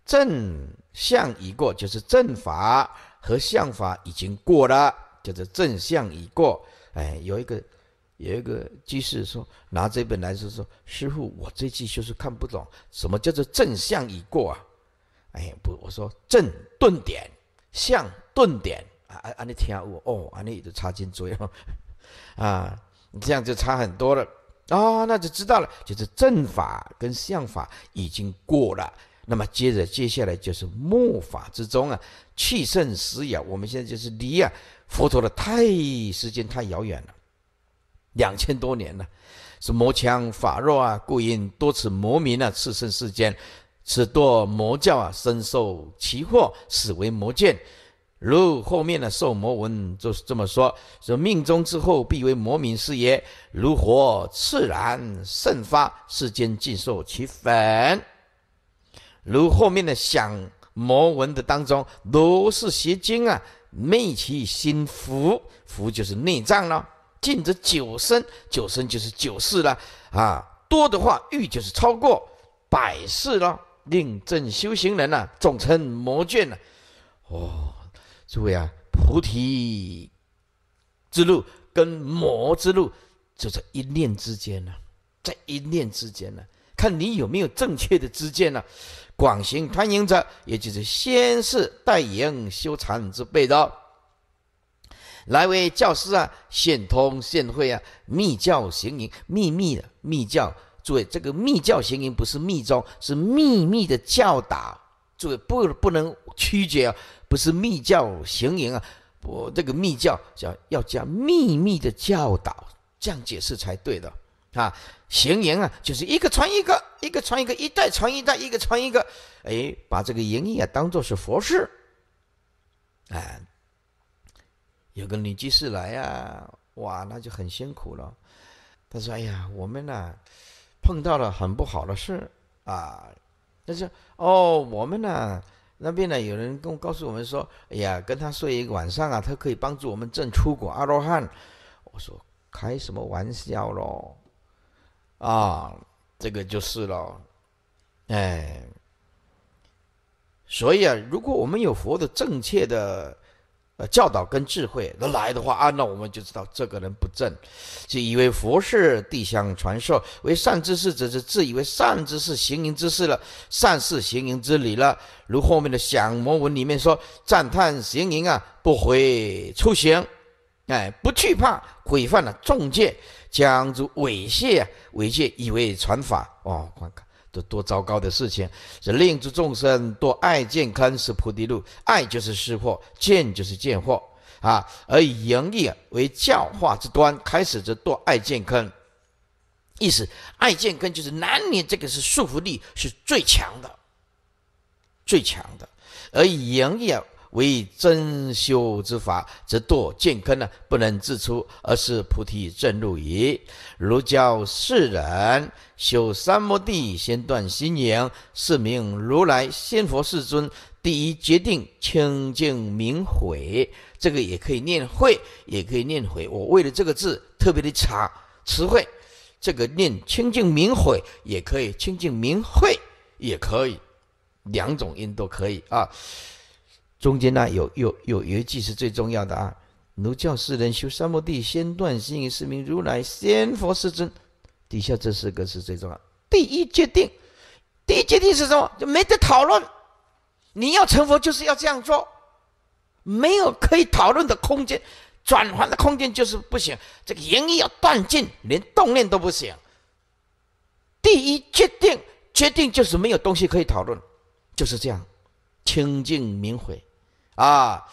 正向已过，就是正法和相法已经过了，就是正向已过。哎，有一个。有一个居士说：“拿这本来是说，师傅，我这句就是看不懂，什么叫做正相已过啊？”哎不，我说正顿点，相顿点啊！啊，你听我哦，你都插进嘴了啊！你这样就差很多了啊，那就知道了，就是正法跟相法已经过了，那么接着接下来就是末法之中啊，气盛时也，我们现在就是离啊佛陀的太时间太遥远了。两千多年了，是魔强法弱啊，故因多次魔名啊，驰身世间，此堕魔教啊，深受其祸，死为魔剑。如后面的受魔文就是这么说：说命中之后必为魔名是也，如火炽然盛发，世间尽受其焚。如后面的想魔文的当中，如是邪精啊，昧其心服，服就是内脏了。尽则九生，九生就是九世了，啊，多的话欲就是超过百世了，令正修行人呐，总称魔眷呐。哦，诸位啊，菩提之路跟魔之路就在一念之间呢，在一念之间呢，看你有没有正确的知见呢。广行贪淫者，也就是先是带淫修禅之辈的。来为教师啊，现通现会啊，密教行营，秘密的密教，诸位，这个密教行营不是密宗，是秘密的教导，诸位不不能曲解，不是密教行营啊，我这个密教叫要叫秘密的教导，这样解释才对的啊，行营啊就是一个传一个，一个传一个，一代传一代，一个传一个，哎，把这个营业啊当做是佛事，哎。有个女居士来呀，哇，那就很辛苦了。他说：“哎呀，我们呢碰到了很不好的事啊。”他说：“哦，我们呢那边呢有人跟告诉我们说，哎呀，跟他睡一个晚上啊，他可以帮助我们证出国阿罗汉。”我说：“开什么玩笑咯？”啊，这个就是了。哎，所以啊，如果我们有佛的正确的。教导跟智慧那来的话啊，那我们就知道这个人不正，就以为佛是地相传授为善之事，者，是自以为善之事，行淫之事了，善事行淫之理了。如后面的想魔文里面说赞叹行淫啊，不悔出行，哎，不惧怕毁犯了众戒，将之猥亵，猥亵以为传法哦，看看。这多糟糕的事情！是令诸众生多爱见坑是菩提路，爱就是识惑，见就是见惑啊。而以言业为教化之端，开始这多爱见坑，意思爱见坑就是男女这个是束缚力是最强的，最强的。而以言业。为真修之法，则堕见坑呢，不能自出，而是菩提正路也。如教世人修三摩地，先断心眼，是名如来仙佛世尊第一决定清净明悔。这个也可以念慧，也可以念悔。我为了这个字特别的查词汇，这个念清净明悔也可以，清净明慧也可以，两种音都可以啊。中间呢有有有有一句是最重要的啊！“奴教世人修三摩地，先断心是名如来，先佛世尊。”底下这四个是最重要第一决定，第一决定是什么？就没得讨论。你要成佛就是要这样做，没有可以讨论的空间，转换的空间就是不行。这个言语要断尽，连动念都不行。第一决定，决定就是没有东西可以讨论，就是这样，清净明慧。啊！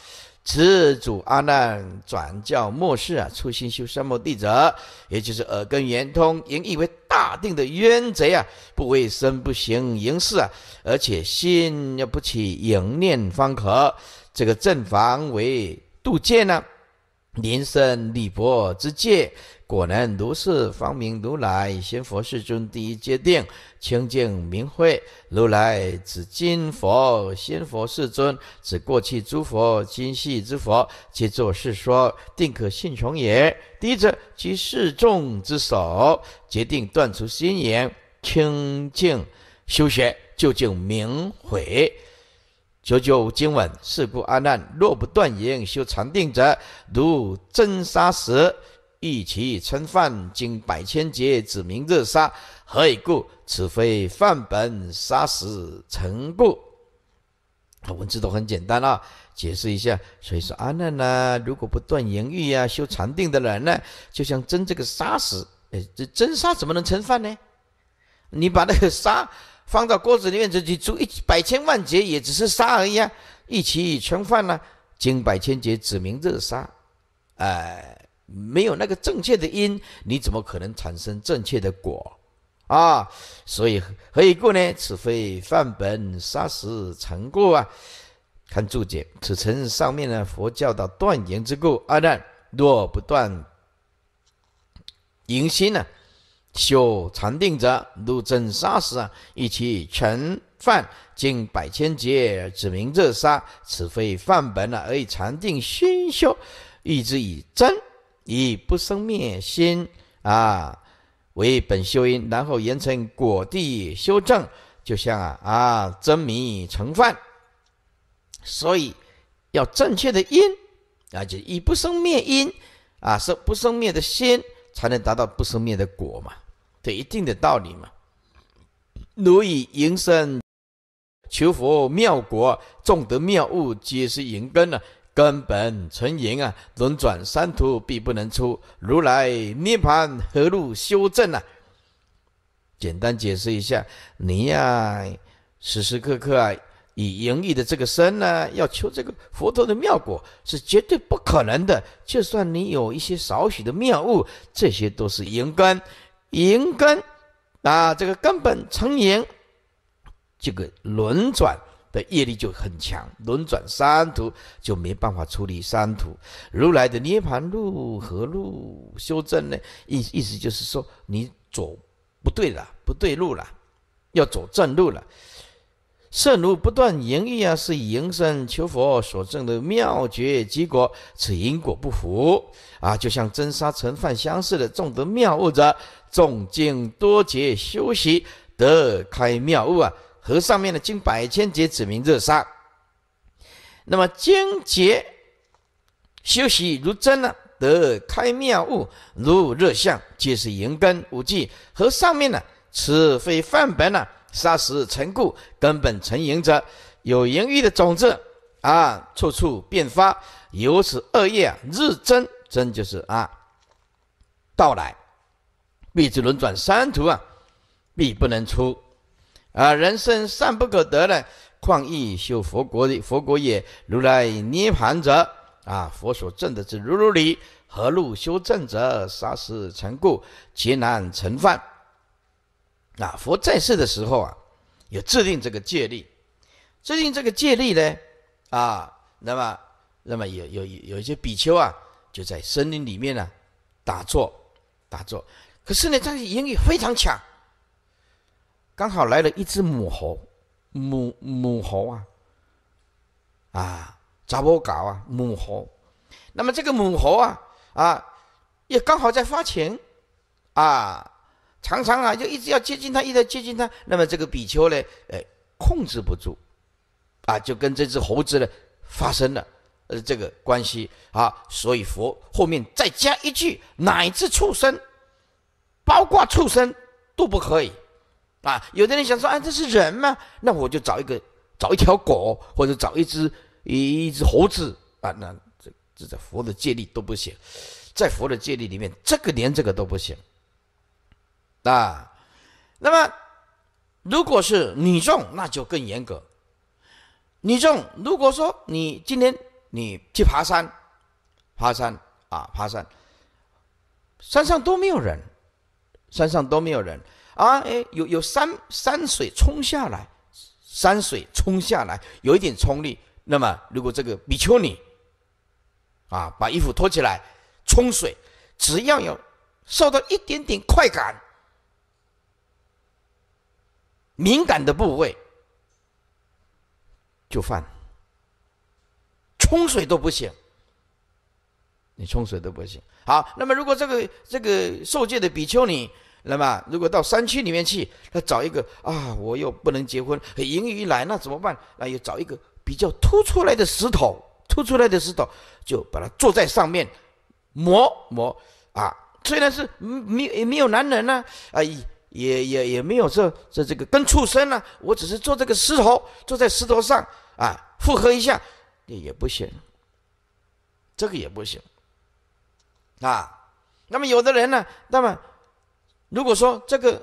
此主阿难转教末世啊，初心修三摩地者，也就是耳根圆通，引以为大定的冤贼啊，不为身不行营事啊，而且心要不起淫念，方可这个正法为杜建呢。临生利薄之界，果然如是。方明如来，先佛世尊第一阶定，清净明慧。如来指今佛，先佛世尊指过去诸佛，今系之佛皆作是说，定可信从也。第一者，即世众之首，决定断除心言，清净修学，究竟明慧。九九经晚事故阿难，若不断言修禅定者，如真杀时，欲其称饭，经百千劫，只名日杀。何以故？此非范本，杀石成故。文字都很简单啊，解释一下。所以说阿难呢，如果不断言欲呀，修禅定的人呢，就像真这个杀时，哎，这真杀怎么能成饭呢？你把那个杀。放到锅子里面己煮，一百千万劫也只是沙而已啊！一起全犯了，经百千劫，只明热沙，哎，没有那个正确的因，你怎么可能产生正确的果啊？所以何以故呢？此非犯本杀食成故啊？看注解，此成上面呢佛教的断言之故。阿难，若不断迎心呢？修禅定者，路正沙时啊，一其成犯经百千劫，指明热沙，此非犯本啊，而以禅定心修，欲之以真，以不生灭心啊为本修因，然后言成果地修正，就像啊啊真米成犯，所以要正确的因啊，就以不生灭因啊是不生灭的心，才能达到不生灭的果嘛。有一定的道理嘛？如以淫身求佛妙果，种得妙物，皆是淫根啊，根本存银啊，轮转三途必不能出。如来涅盘何路修正呢？简单解释一下，你呀，时时刻刻啊，以淫利的这个身呢，要求这个佛陀的妙果，是绝对不可能的。就算你有一些少许的妙物，这些都是淫根。银根啊，这个根本成因，这个轮转的业力就很强，轮转三途就没办法处理三途。如来的涅盘路何路修正呢？意意思就是说，你走不对了，不对路了，要走正路了。圣如不断言语啊，是以言身求佛所证的妙觉结果，此因果不符啊，就像真沙成犯相似的，众得妙物者，众经多劫修习得开妙物啊，和上面的经百千劫指明热沙。那么经劫修习如真呢，得开妙物如热相，皆是银根无际，和上面呢，此非泛白呢。杀石成故，根本成淫者，有淫欲的种子啊，处处变发，由此恶业日增，增就是啊到来，必之轮转三途啊，必不能出啊。人生善不可得呢，况欲修佛国的佛国也？如来涅盘者啊，佛所证的是如如理，何路修正者？杀石成故，劫难成犯。啊，佛在世的时候啊，也制定这个戒律。制定这个戒律呢，啊，那么，那么有有有有一些比丘啊，就在森林里面呢打坐打坐。可是呢，他的言语非常强。刚好来了一只母猴，母母猴啊，啊，咋波搞啊？母猴。那么这个母猴啊，啊，也刚好在发情，啊。常常啊，就一直要接近他，一直接近他。那么这个比丘嘞，哎，控制不住，啊，就跟这只猴子呢发生了呃这个关系啊。所以佛后面再加一句：乃至畜生，包括畜生都不可以啊。有的人想说，啊，这是人吗？那我就找一个，找一条狗，或者找一只一一只猴子啊。那这这在佛的戒律都不行，在佛的戒律里面，这个连这个都不行。啊，那么如果是女众，那就更严格。女众，如果说你今天你去爬山，爬山啊，爬山，山上都没有人，山上都没有人啊，哎，有有山山水冲下来，山水冲下来，有一点冲力，那么如果这个比丘尼啊，把衣服脱起来冲水，只要有受到一点点快感。敏感的部位，就犯，冲水都不行，你冲水都不行。好，那么如果这个这个受戒的比丘尼，那么如果到山区里面去，他找一个啊，我又不能结婚，淫欲来那怎么办？那又找一个比较凸出来的石头，凸出来的石头就把它坐在上面，磨磨啊，虽然是没没有男人呢，啊。也也也没有这这这个跟畜生呢，我只是坐这个石头，坐在石头上啊，附和一下也也不行，这个也不行啊。那么有的人呢，那么如果说这个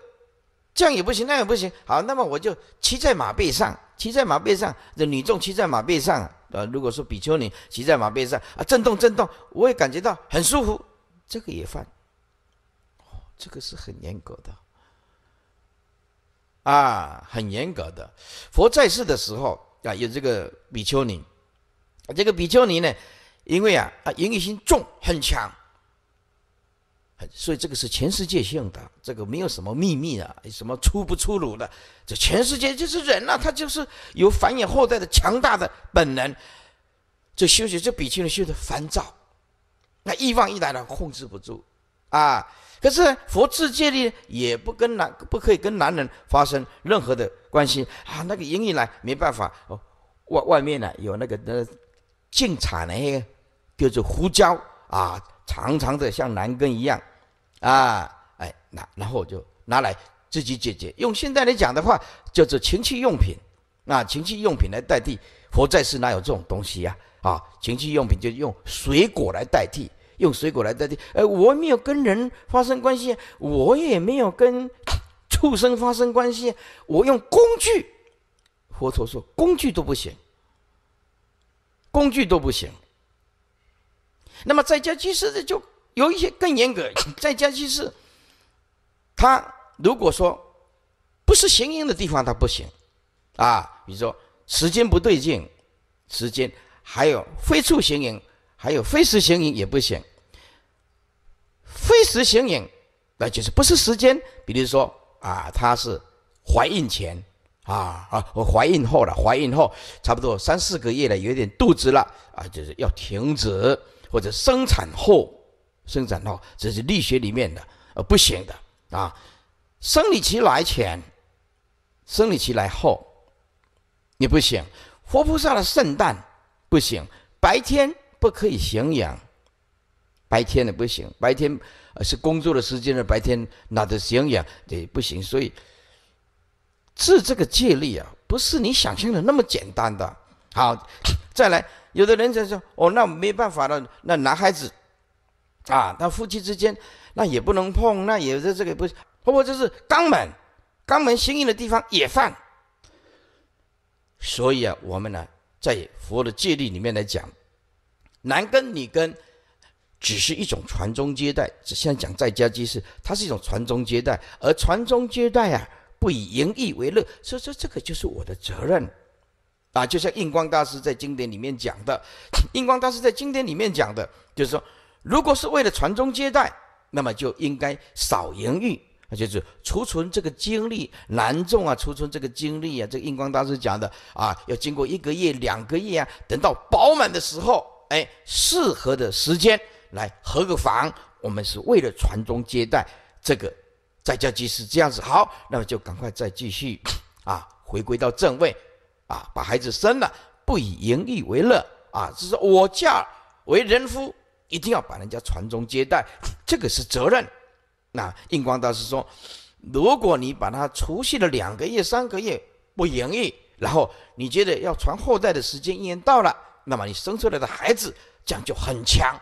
这样也不行，那样不行，好，那么我就骑在马背上，骑在马背上，这女众骑在马背上啊，如果说比丘尼骑在马背上啊，震动震动，我也感觉到很舒服，这个也犯，这个是很严格的。啊，很严格的。佛在世的时候啊，有这个比丘尼，这个比丘尼呢，因为啊，啊淫欲心重很强，所以这个是全世界性的，这个没有什么秘密啊，什么粗不粗鲁的，这全世界就是人呐，他就是有繁衍后代的强大的本能。这修行这比丘尼修的烦躁，那欲望一来了，控制不住，啊。可是佛自戒律也不跟男，不可以跟男人发生任何的关系啊。那个因以来没办法，哦，外外面呢有那个的净产那些叫做胡椒啊，长长的像男根一样啊，哎，拿然后就拿来自己解决。用现在来讲的话，叫做情趣用品。那情趣用品来代替佛在世哪有这种东西啊？啊，情趣用品就用水果来代替。用水果来代替，呃，我没有跟人发生关系，我也没有跟 [COUGHS] 畜生发生关系，我用工具，佛陀说工具都不行，工具都不行。那么在家居士的就有一些更严格，[COUGHS] 在家居士，他如果说不是行淫的地方，他不行，啊，比如说时间不对劲，时间还有非处行淫。还有非时行影也不行，非时行影，那就是不是时间，比如说啊，她是怀孕前，啊啊，怀孕后了，怀孕后差不多三四个月了，有点肚子了，啊，就是要停止或者生产后，生产后这是力学里面的，呃，不行的啊，生理期来前，生理期来后，你不行，活菩萨的圣诞不行，白天。不可以行养，白天的不行，白天是工作的时间的，白天哪的行养也不行，所以治这个戒律啊，不是你想象的那么简单的。好，再来，有的人就说：“哦，那没办法了。”那男孩子啊，那夫妻之间那也不能碰，那也在这个不，或或就是肛门、肛门相应的地方也犯。所以啊，我们呢，在佛的戒律里面来讲。男跟女跟，只是一种传宗接代。现在讲在家居士，它是一种传宗接代。而传宗接代啊，不以淫欲为乐，所以说这个就是我的责任，啊，就像印光大师在经典里面讲的，印光大师在经典里面讲的，就是说，如果是为了传宗接代，那么就应该少淫欲，就是储存这个精力难种啊，储存这个精力啊。这个印光大师讲的啊，要经过一个月、两个月啊，等到饱满的时候。哎，适合的时间来合个房，我们是为了传宗接代，这个在家即时这样子好，那么就赶快再继续啊，回归到正位啊，把孩子生了，不以淫欲为乐啊，就是我嫁为人夫，一定要把人家传宗接代，这个是责任。那印光大师说，如果你把他除夕了两个月、三个月不淫欲，然后你觉得要传后代的时间已经到了。那么你生出来的孩子讲究很强，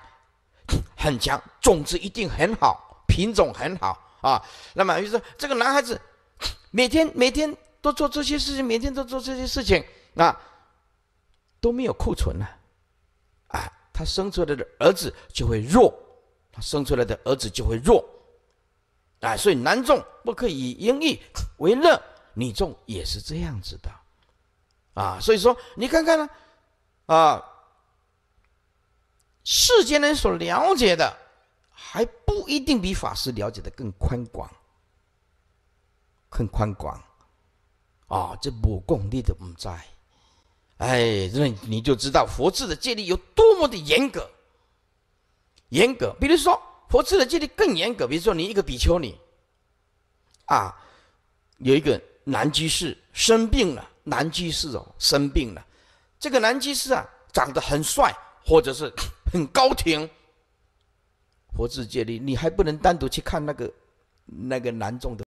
[CLEARS THROAT] 很强，种子一定很好，品种很好啊。那么就是这个男孩子，[CLEARS THROAT] 每天每天都做这些事情，每天都做这些事情啊，都没有库存了，啊，他生出来的儿子就会弱，他生出来的儿子就会弱，啊，所以男众不可以因逸为乐，女众也是这样子的，啊，所以说你看看呢。啊，世间人所了解的还不一定比法师了解的更宽广，更宽广啊！这不功力的不在，哎，这你就知道佛制的戒律有多么的严格，严格。比如说，佛制的戒律更严格。比如说，你一个比丘，尼，啊，有一个男居士生病了，男居士哦，生病了。这个男技师啊，长得很帅，或者是 [COUGHS] 很高挺。佛智戒力，你还不能单独去看那个那个男众的。